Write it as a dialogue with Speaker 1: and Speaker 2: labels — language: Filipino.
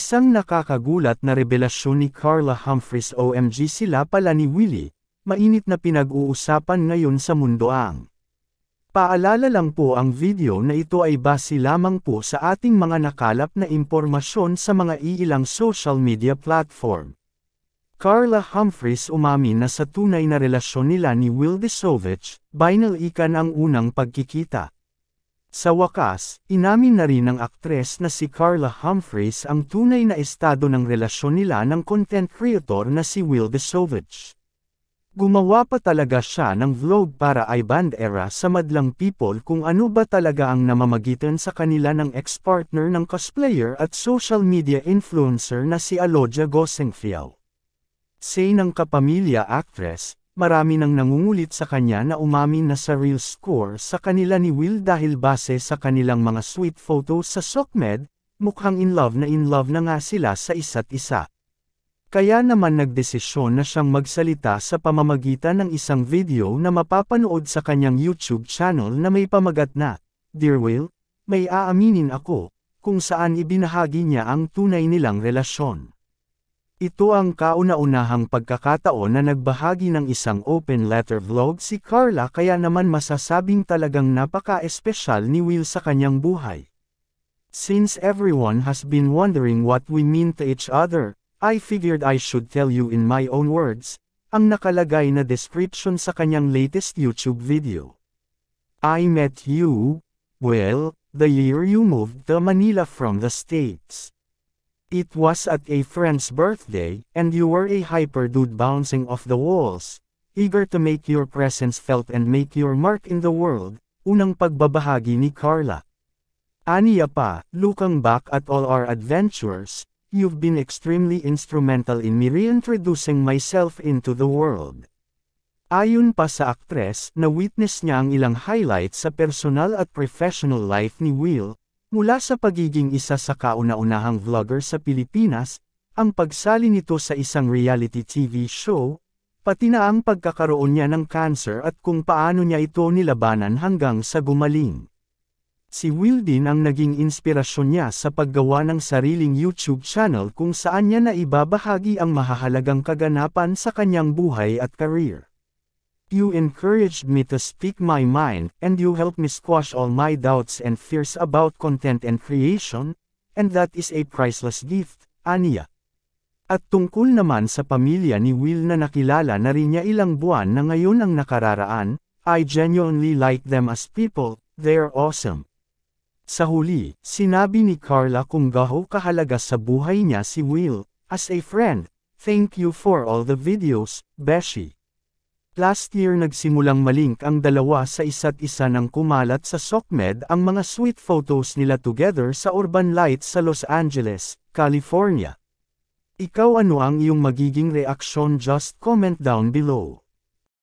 Speaker 1: Isang nakakagulat na revelasyon ni Carla Humphries OMG sila pala ni Willie, mainit na pinag-uusapan ngayon sa mundo ang. Paalala lang po ang video na ito ay base lamang po sa ating mga nakalap na impormasyon sa mga iilang social media platform. Carla Humphries umamin na sa tunay na relasyon nila ni Will Desovich, binal ikan ang unang pagkikita. Sa wakas, inamin na rin ng aktres na si Carla Humphreys ang tunay na estado ng relasyon nila ng content creator na si Will Desovich. Gumawa pa talaga siya ng vlog para iBand Era sa madlang people kung ano ba talaga ang namamagitan sa kanila ng ex-partner ng cosplayer at social media influencer na si Aloja Gosengfiel. Say ng kapamilya actress, marami nang nangungulit sa kanya na umamin na sa real score sa kanila ni Will dahil base sa kanilang mga sweet photos sa SOCMED, mukhang in love na in love na nga sila sa isa't isa. Kaya naman nagdesisyon na siyang magsalita sa pamamagitan ng isang video na mapapanood sa kanyang YouTube channel na may pamagat na, Dear Will, may aaminin ako, kung saan ibinahagi niya ang tunay nilang relasyon. Ito ang kauna-unahang pagkakataon na nagbahagi ng isang open letter vlog si Carla kaya naman masasabing talagang napaka-espesyal ni Will sa kanyang buhay. Since everyone has been wondering what we mean to each other, I figured I should tell you in my own words, ang nakalagay na description sa kanyang latest YouTube video. I met you, well, the year you moved to Manila from the States. It was at a friend's birthday, and you were a hyper dude bouncing off the walls, eager to make your presence felt and make your mark in the world, unang pagbabahagi ni Carla. Aniya pa, looking back at all our adventures, you've been extremely instrumental in me reintroducing myself into the world. Ayun pa sa aktres, na-witness niya ang ilang highlights sa personal at professional life ni Will, Mula sa pagiging isa sa kauna-unahang vlogger sa Pilipinas, ang pagsali nito sa isang reality TV show, pati na ang pagkakaroon niya ng cancer at kung paano niya ito nilabanan hanggang sa gumaling. Si Wildin ang naging inspirasyon niya sa paggawa ng sariling YouTube channel kung saan niya naibabahagi ang mahahalagang kaganapan sa kanyang buhay at career. You encouraged me to speak my mind, and you helped me squash all my doubts and fears about content and creation, and that is a priceless gift, Ania. At tungkol naman sa pamilya ni Will na nakilala na rin niya ilang buwan na ngayon ang nakararaan, I genuinely like them as people, they're awesome. Sa huli, sinabi ni Carla kung gaho kahalaga sa buhay niya si Will, as a friend, thank you for all the videos, Beshi. Last year nagsimulang malink ang dalawa sa isa't isa nang kumalat sa SOCMED ang mga sweet photos nila together sa Urban Lights sa Los Angeles, California. Ikaw ano ang iyong magiging reaksyon just comment down below.